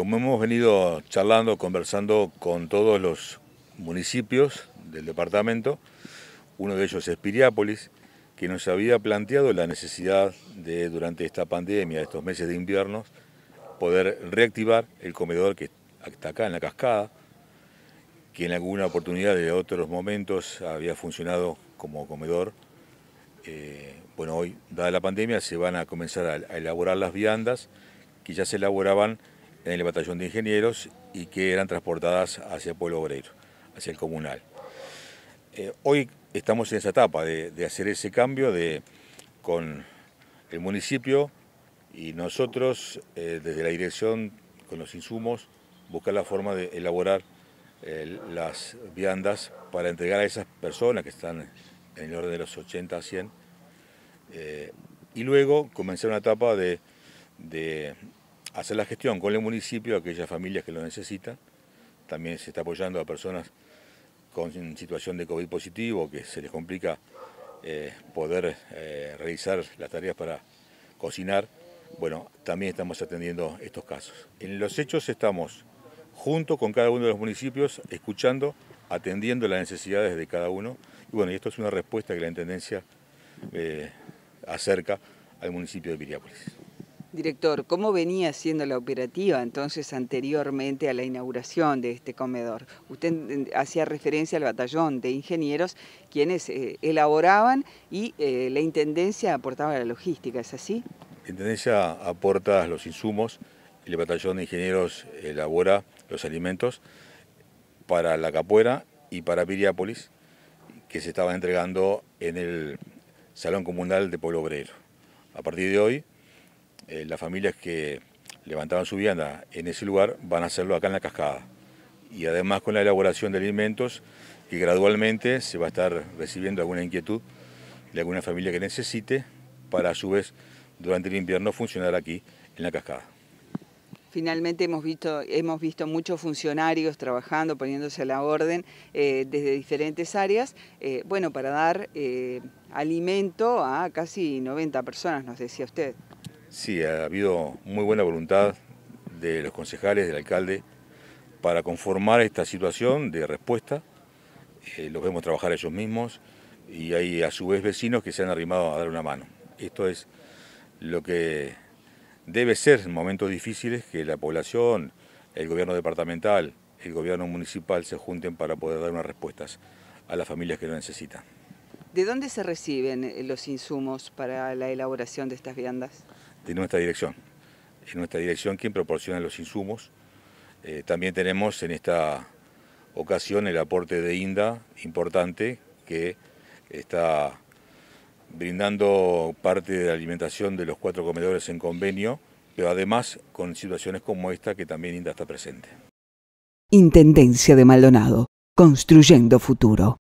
Como hemos venido charlando, conversando con todos los municipios del departamento, uno de ellos es Piriápolis, que nos había planteado la necesidad de, durante esta pandemia, estos meses de invierno, poder reactivar el comedor que está acá en la cascada, que en alguna oportunidad de otros momentos había funcionado como comedor. Eh, bueno, hoy, dada la pandemia, se van a comenzar a elaborar las viandas que ya se elaboraban en el batallón de ingenieros y que eran transportadas hacia el Pueblo Obrero, hacia el comunal. Eh, hoy estamos en esa etapa de, hacer ese cambio de, con el municipio y nosotros eh, desde la dirección con los insumos buscar la forma de elaborar eh, las viandas para entregar a esas personas que están en el orden de los 80 a 100 y luego comenzar una etapa de hacer la gestión con el municipio, aquellas familias que lo necesitan. También se está apoyando a personas con situación de COVID positivo, que se les complica eh, poder eh, realizar las tareas para cocinar. Bueno, también estamos atendiendo estos casos. En los hechos estamos junto con cada uno de los municipios, escuchando, atendiendo las necesidades de cada uno. Y bueno, y esto es una respuesta que la Intendencia eh, acerca al municipio de Piriápolis. Director, ¿cómo venía siendo la operativa entonces anteriormente a la inauguración de este comedor? Usted hacía referencia al batallón de ingenieros quienes eh, elaboraban y eh, la Intendencia aportaba la logística, ¿es así? La Intendencia aporta los insumos, el batallón de ingenieros elabora los alimentos para la capuera y para Piriápolis, que se estaban entregando en el Salón Comunal de Pueblo Obrero. A partir de hoy eh, las familias que levantaban su vianda en ese lugar van a hacerlo acá en la cascada. Y además con la elaboración de alimentos que gradualmente se va a estar recibiendo alguna inquietud de alguna familia que necesite para a su vez durante el invierno funcionar aquí en la cascada. Finalmente hemos visto, hemos visto muchos funcionarios trabajando, poniéndose a la orden eh, desde diferentes áreas, eh, bueno, para dar alimento a casi 90 personas, nos decía usted. Sí, ha habido muy buena voluntad de los concejales, del alcalde, para conformar esta situación de respuesta. Eh, los vemos trabajar ellos mismos y hay a su vez vecinos que se han arrimado a dar una mano. Esto es lo que debe ser en momentos difíciles que la población, el gobierno departamental, el gobierno municipal se junten para poder dar unas respuestas a las familias que lo necesitan. ¿De dónde se reciben eh, los insumos para la elaboración de estas viandas? de nuestra dirección. Es nuestra dirección quien proporciona los insumos. Eh, también tenemos en esta ocasión el aporte de INDA importante que está brindando parte de la alimentación de los cuatro comedores en convenio, pero además con situaciones como esta que también INDA está presente. Intendencia de Maldonado, construyendo futuro.